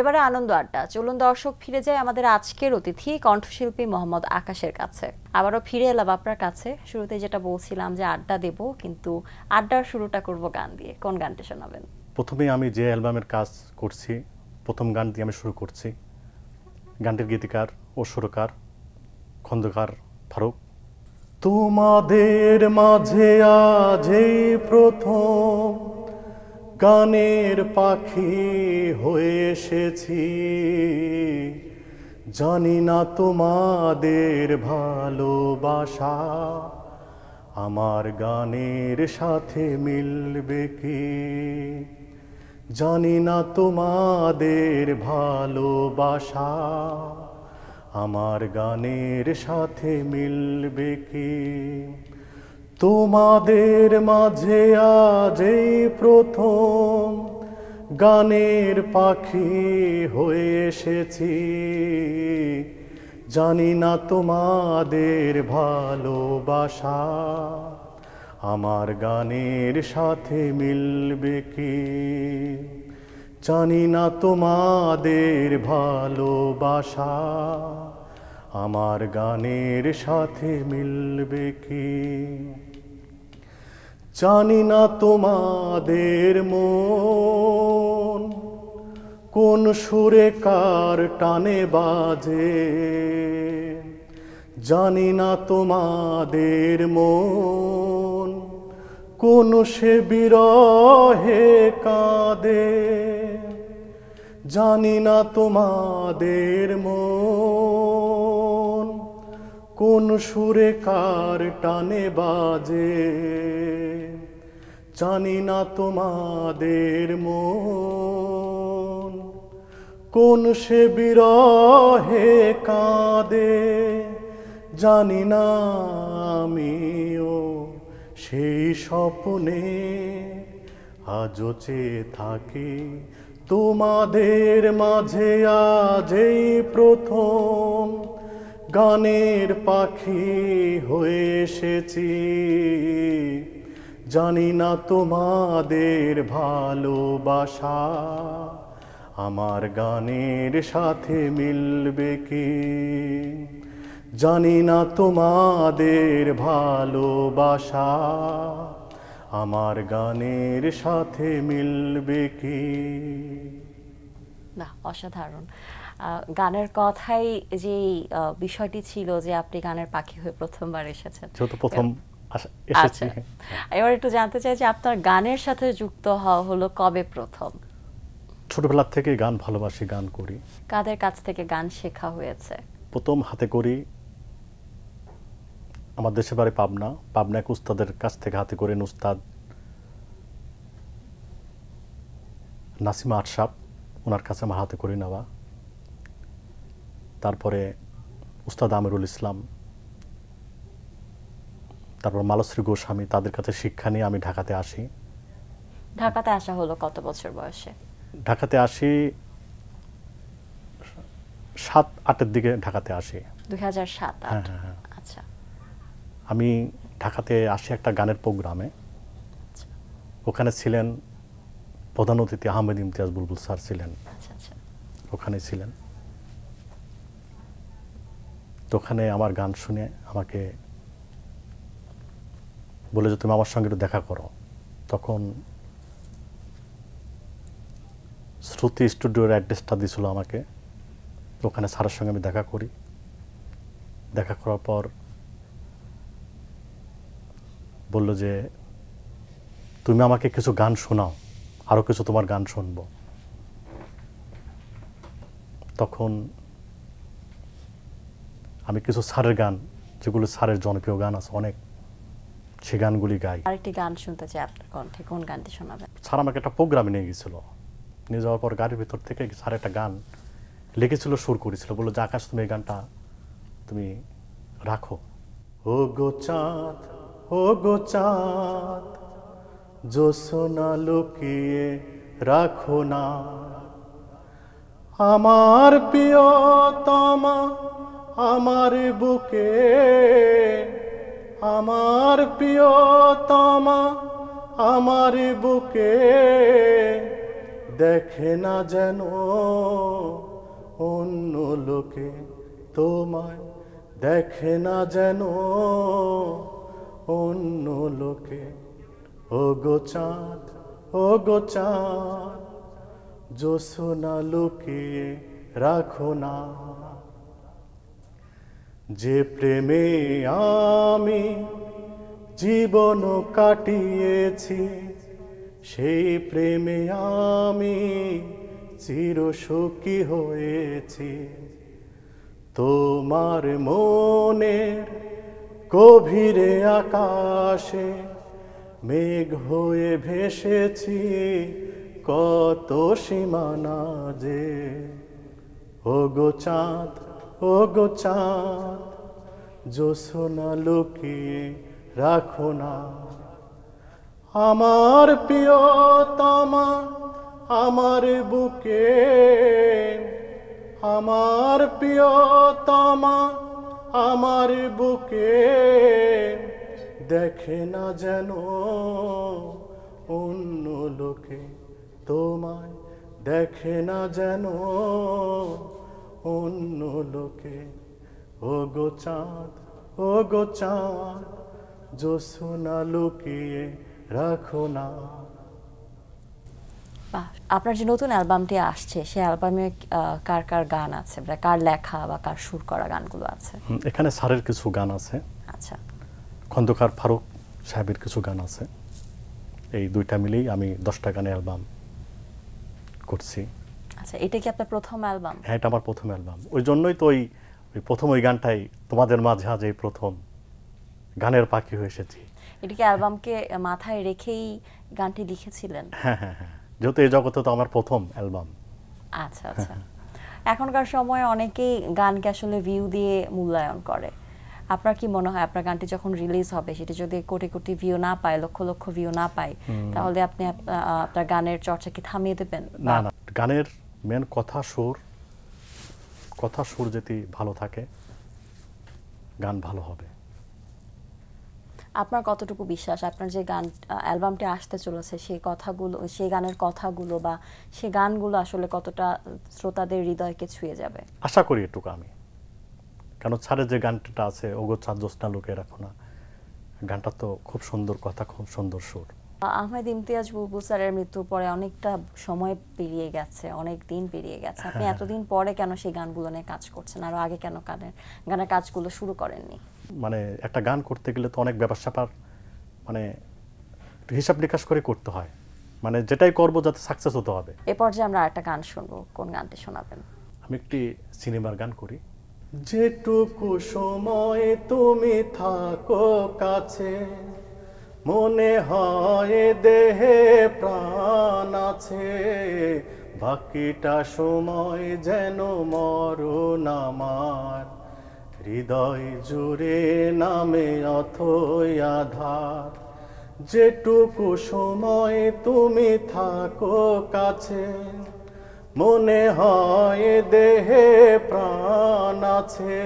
এবারে আনন্দ আড্ডা চলুন দর্শক ফিরে যায় আমাদের আজকের অতিথি কণ্ঠশিল্পী মোহাম্মদ আকাশের কাছে আবারও ফিরে এলাম আপনার কাছে শুরুতে যেটা বলছিলাম যে আড্ডা দেব কিন্তু আড্ডার শুরুটা করব গান দিয়ে কোন গানটা শোনাবেন প্রথমে আমি যে অ্যালবামের কাজ করছি প্রথম গান দিয়ে আমি শুরু করছি গানটির গীতিকার ও সুরকার খন্দকার ফারুক তোমাদের মাঝে আজ প্রথম গানের পাখি হয়ে এসেছি জানি না তোমাদের ভালোবাসা আমার গানের সাথে মিলবে কি জানি না তোমাদের ভালোবাসা আমার গানের সাথে মিলবে কি তোমাদের মাঝে আজ এই প্রথম গানের পাখি হয়ে এসেছি জানি না তোমাদের ভালোবাসা আমার গানের সাথে মিলবে কি জানি না তোমাদের ভালোবাসা আমার গানের সাথে মিলবে কি জানি না তোমাদের মন কোন সুরে কার টানে বাজে জানি না তোমাদের মন কোন সে বিরহে কাঁদে জানি না তোমাদের মন কোন সুরে কার টানে বাজে জানি না তোমাদের মন কোন সে বিরহে কাঁদে জানি না আমিও সেই স্বপ্নে আজও চেয়ে থাকি তোমাদের মাঝে আজেই প্রথম গানের পাখি হয়ে এসেছি জানি না তোমাদের ভালোবাসা আমার গানের সাথে মিলবে কি জানি না তোমাদের ভালোবাসা আমার গানের সাথে মিলবে কি না অসাধারণ গানের কথাই যে বিষয়টি ছিল যে আপনি গানের পাখি হয়ে প্রথমবার এসেছেন প্রথম আচ্ছা, আচ্ছা এবার একটু জানতে চাই যে আপনার গানের সাথে যুক্ত হওয়া হলো কবে প্রথম ছোটবেলা থেকে গান ভালোবাসি গান করি কাদের কাছ থেকে গান শেখা হয়েছে প্রথম হাতে করি আমার দেশে বাড়ি পাবনা পাবনা এক উস্তাদের কাছ থেকে হাতে করে উস্তাদ নাসিমা আটসাপ ওনার কাছে আমার হাতে করে নেওয়া তারপরে উস্তাদ আমিরুল ইসলাম তারপর মালশ্রী গোস্বামী তাদের কাছে শিক্ষা নিয়ে আমি ঢাকাতে আসি ঢাকাতে আসা হলো কত বছর বয়সে ঢাকাতে আসি সাত আটের দিকে ঢাকাতে আসি দুই হাজার সাত হ্যাঁ, হ্যাঁ, হ্যাঁ। আচ্ছা আমি ঢাকাতে আসি একটা গানের প্রোগ্রামে আচ্ছা। ওখানে ছিলেন প্রধান অতিথি আহমেদ ইমতিয়াজ বুলবুল স্যার ছিলেন আচ্ছা, আচ্ছা। ওখানে ছিলেন তো ওখানে আমার গান শুনে আমাকে বলে যে তুমি আমার সঙ্গে একটু দেখা করো তখন শ্রুতি স্টুডিওর অ্যাড্রেসটা দিয়েছিল আমাকে ওখানে স্যারের সঙ্গে আমি দেখা করি দেখা করার পর বলল যে তুমি আমাকে কিছু গান শোনাও আরও কিছু তোমার গান শুনব তখন আমি কিছু স্যারের গান যেগুলো স্যারের জনপ্রিয় গান আছে অনেক সে গানগুলি গাই আরেকটি গান শুনতে চাই আপনার কণ্ঠে কোন গানটি শোনাবেন স্যার আমাকে একটা প্রোগ্রামে নিয়ে গেছিল নিয়ে যাওয়ার পর গাড়ির ভিতর থেকে স্যার একটা গান লিখেছিল সুর করেছিল বললো যে আকাশ তুমি এই গানটা তুমি রাখো ও গো চাঁদ ও গো চাঁদ জোসনা লুকিয়ে রাখো না আমার প্রিয়তমা আমার বুকে আমার প্রিয়তমা আমার বুকে দেখে না যেন অন্য লোকে তোমায় দেখে না যেন অন্য লোকে ও গো চাঁদ ও গো চাঁদ না লোকে রাখো না যে প্রেমে আমি জীবন কাটিয়েছি সেই প্রেমে আমি সুখী হয়েছি তোমার মনের গভীরে আকাশে মেঘ হয়ে ভেসেছি কত সীমানা যে ও গো চাঁদ ও গো চাঁদ না লোকে রাখো না আমার প্রিয় তামা আমার বুকে আমার প্রিয় তামা আমার বুকে দেখে না যেন অন্য লোকে তোমায় দেখে না যেন অন্য লোকে ও গো চাঁদ ও গো চাঁদ না লুকিয়ে রাখো না আপনার যে নতুন অ্যালবামটি আসছে সেই অ্যালবামে কার কার গান আছে মানে কার লেখা বা কার সুর করা গানগুলো আছে এখানে স্যারের কিছু গান আছে আচ্ছা খন্দকার ফারুক সাহেবের কিছু গান আছে এই দুইটা মিলেই আমি দশটা গানের অ্যালবাম করছি আচ্ছা এটা কি আপনার প্রথম অ্যালবাম হ্যাঁ এটা আমার প্রথম অ্যালবাম ওই জন্যই তো ওই প্রথম ওই গানটাই তোমাদের মাঝে আজ এই প্রথম গানের পাখি হয়ে এসেছি এটা কি অ্যালবামকে মাথায় রেখেই গানটি লিখেছিলেন হ্যাঁ হ্যাঁ হ্যাঁ যেহেতু এই জগতে তো আমার প্রথম অ্যালবাম আচ্ছা আচ্ছা এখনকার সময়ে অনেকেই গানকে আসলে ভিউ দিয়ে মূল্যায়ন করে আপনার কি মনে হয় আপনার গানটি যখন রিলিজ হবে সেটি যদি কোটি কোটি ভিউ না পায় লক্ষ লক্ষ ভিউ না পায় তাহলে আপনি আপনার গানের চর্চা কি থামিয়ে দেবেন না না গানের মেন কথা সুর কথা সুর যদি ভালো থাকে গান ভালো হবে আপনার কতটুকু বিশ্বাস আপনার যে গান অ্যালবামটি আসতে চলেছে সেই কথাগুলো সেই গানের কথাগুলো বা সেই গানগুলো আসলে কতটা শ্রোতাদের হৃদয়কে ছুঁয়ে যাবে আশা করি এটুকু আমি কেন ছাড়ে যে গানটা আছে ওগো চার জ্যোৎস্না লোকের এখন গানটা তো খুব সুন্দর কথা খুব সুন্দর সুর আহমেদ ইমতিয়াজ বুলবুল স্যারের মৃত্যুর পরে অনেকটা সময় পেরিয়ে গেছে অনেক দিন পেরিয়ে গেছে আপনি হ্যাঁ। এতদিন পরে কেন সেই গানগুলো নিয়ে কাজ করছেন আর আগে কেন গানের গানের কাজগুলো শুরু করেননি মানে একটা গান করতে গেলে তো অনেক ব্যবসাপার মানে হিসাব নিকাশ করে করতে হয় মানে যেটাই করব যাতে সাকসেস হতে হবে এ পর্যায়ে আমরা একটা গান শুনবো কোন গানটি শোনাবেন আমি একটি সিনেমার গান করি যেটুকু সময় তুমি থাকো কাছে মনে হয় দেহে প্রাণ আছে বাকিটা সময় যেন মরণ আমার হৃদয় জুড়ে নামে অথই আধার যেটুকু সময় তুমি থাকো কাছে মনে হয় দেহে প্রাণ আছে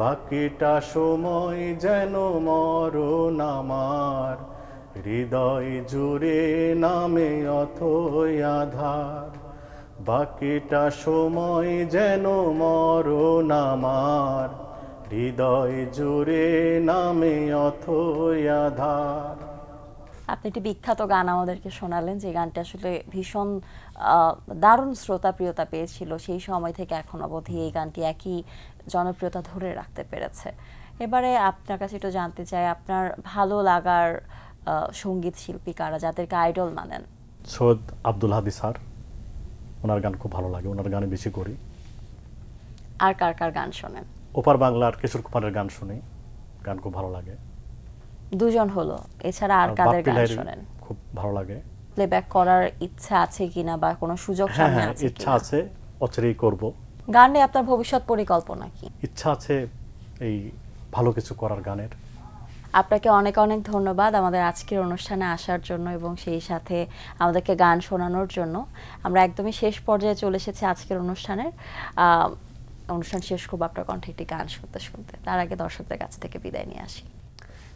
বাকিটা সময় যেন মরণ আমার হৃদয় জুড়ে নামে অথই আধার বাকিটা সময় যেন মরণ আমার হৃদয় জুড়ে নামে অথই আধার আপনি একটি বিখ্যাত গান আমাদেরকে শোনালেন যে গানটা আসলে ভীষণ দারুণ শ্রোতাপ্রিয়তা পেয়েছিল সেই সময় থেকে এখন অবধি এই গানটি একই জনপ্রিয়তা ধরে রাখতে পেরেছে এবারে আপনার কাছে একটু জানতে চাই আপনার ভালো লাগার সঙ্গীত শিল্পী কারা যাদেরকে আইডল মানেন সৈয়দ আব্দুল হাদি স্যার ওনার গান খুব ভালো লাগে ওনার গানে বেশি করি আর কার কার গান শোনেন ওপার বাংলার কিশোর কুমারের গান শুনি গান খুব ভালো লাগে দুজন হলো এছাড়া আর কাদের গান শুনেন খুব ভালো লাগে প্লেব্যাক করার ইচ্ছা আছে কিনা বা কোনো সুযোগ হ্যাঁ, সামনে হ্যাঁ, আছে ইচ্ছা আছে অচিরেই করব গানে আপনার ভবিষ্যৎ পরিকল্পনা কি ইচ্ছা আছে এই ভালো কিছু করার গানের আপনাকে অনেক অনেক ধন্যবাদ আমাদের আজকের অনুষ্ঠানে আসার জন্য এবং সেই সাথে আমাদেরকে গান শোনানোর জন্য আমরা একদমই শেষ পর্যায়ে চলে এসেছি আজকের অনুষ্ঠানের অনুষ্ঠান শেষ খুব আপনার কণ্ঠে একটি গান শুনতে শুনতে তার আগে দর্শকদের কাছ থেকে বিদায় নিয়ে আসি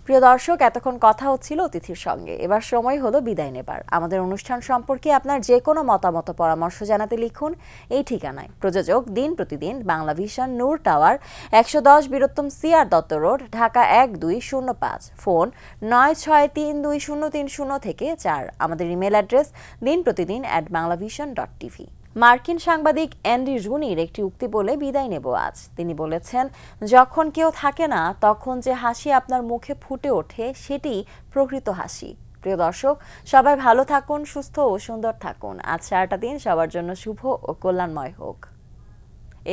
প্রিয় দর্শক এতক্ষণ কথা হচ্ছিল অতিথির সঙ্গে এবার সময় হলো বিদায় নেবার আমাদের অনুষ্ঠান সম্পর্কে আপনার যে কোনো মতামত পরামর্শ জানাতে লিখুন এই ঠিকানায় প্রযোজক দিন প্রতিদিন বাংলা ভিশন নূর টাওয়ার একশো দশ বীরত্তম সিআর দত্ত রোড ঢাকা এক দুই শূন্য পাঁচ ফোন নয় ছয় তিন দুই শূন্য তিন শূন্য থেকে চার আমাদের ইমেল অ্যাড্রেস দিন প্রতিদিন at Bangla vision dot TV মার্কিন সাংবাদিক অ্যান্ডি রুনির একটি উক্তি বলে বিদায় নেব আজ তিনি বলেছেন যখন কেউ থাকে না তখন যে হাসি আপনার মুখে ফুটে ওঠে সেটি প্রকৃত হাসি প্রিয় দর্শক সবাই ভালো থাকুন সুস্থ ও সুন্দর থাকুন আজ সারাটা দিন সবার জন্য শুভ ও কল্যাণময় হোক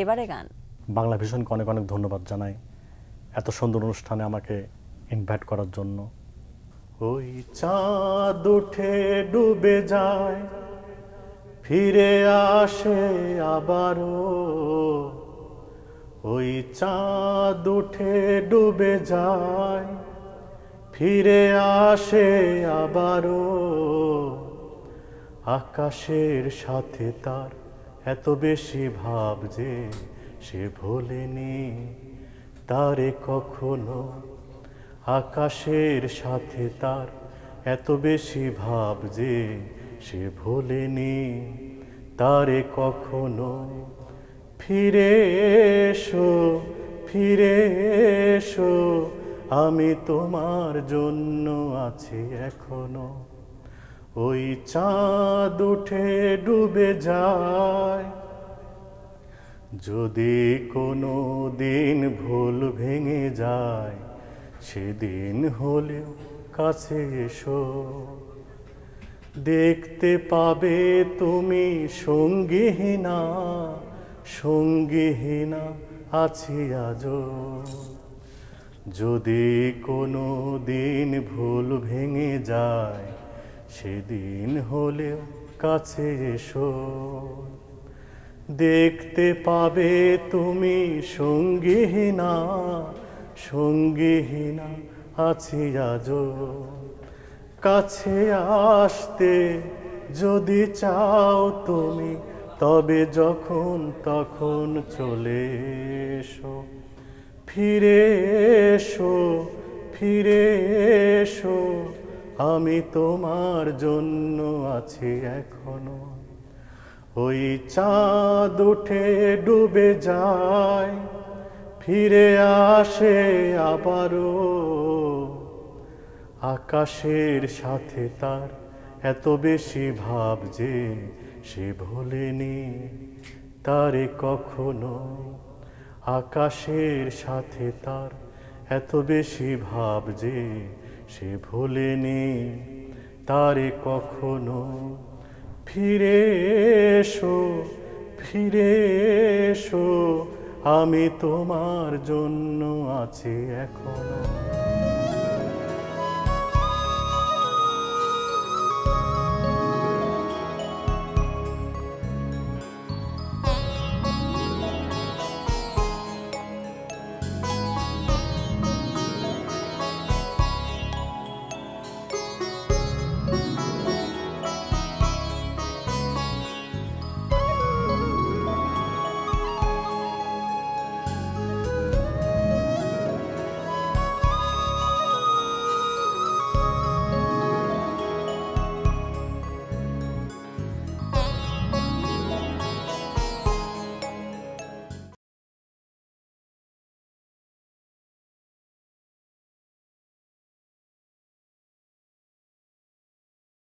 এবারে গান বাংলা ভীষণকে অনেক অনেক ধন্যবাদ জানাই এত সুন্দর অনুষ্ঠানে আমাকে ইনভাইট করার জন্য ওই চাঁদ উঠে ডুবে যায় ফিরে আসে আবারও ওই চাঁদ উঠে ডুবে যায় ফিরে আসে আবারও আকাশের সাথে তার এত বেশি ভাব যে সে ভোলেনি তারে কখনো আকাশের সাথে তার এত বেশি ভাব যে সে ভোলেনি তারে কখনো ফিরে এসো ফিরে এসো আমি তোমার জন্য আছি এখনো ওই চাঁদ উঠে ডুবে যায় যদি কোনো দিন ভুল ভেঙে যায় সেদিন হলেও কাছে এসো দেখতে পাবে তুমি সঙ্গীহীনা সঙ্গীহীনা আছি আজ যদি কোনো দিন ভুল ভেঙে যায় সেদিন হলেও কাছে এসো দেখতে পাবে তুমি সঙ্গীহীনা সঙ্গীহীনা আছি আজ কাছে আসতে যদি চাও তুমি তবে যখন তখন চলে এসো ফিরে এসো ফিরে এসো আমি তোমার জন্য আছি এখনো ওই চাঁদ উঠে ডুবে যায় ফিরে আসে আবারও আকাশের সাথে তার এত বেশি ভাব যে সে ভোলেনি তারে কখনো আকাশের সাথে তার এত বেশি ভাব যে সে ভোলেনি তারে কখনো ফিরে এসো ফিরে এসো আমি তোমার জন্য আছি এখনো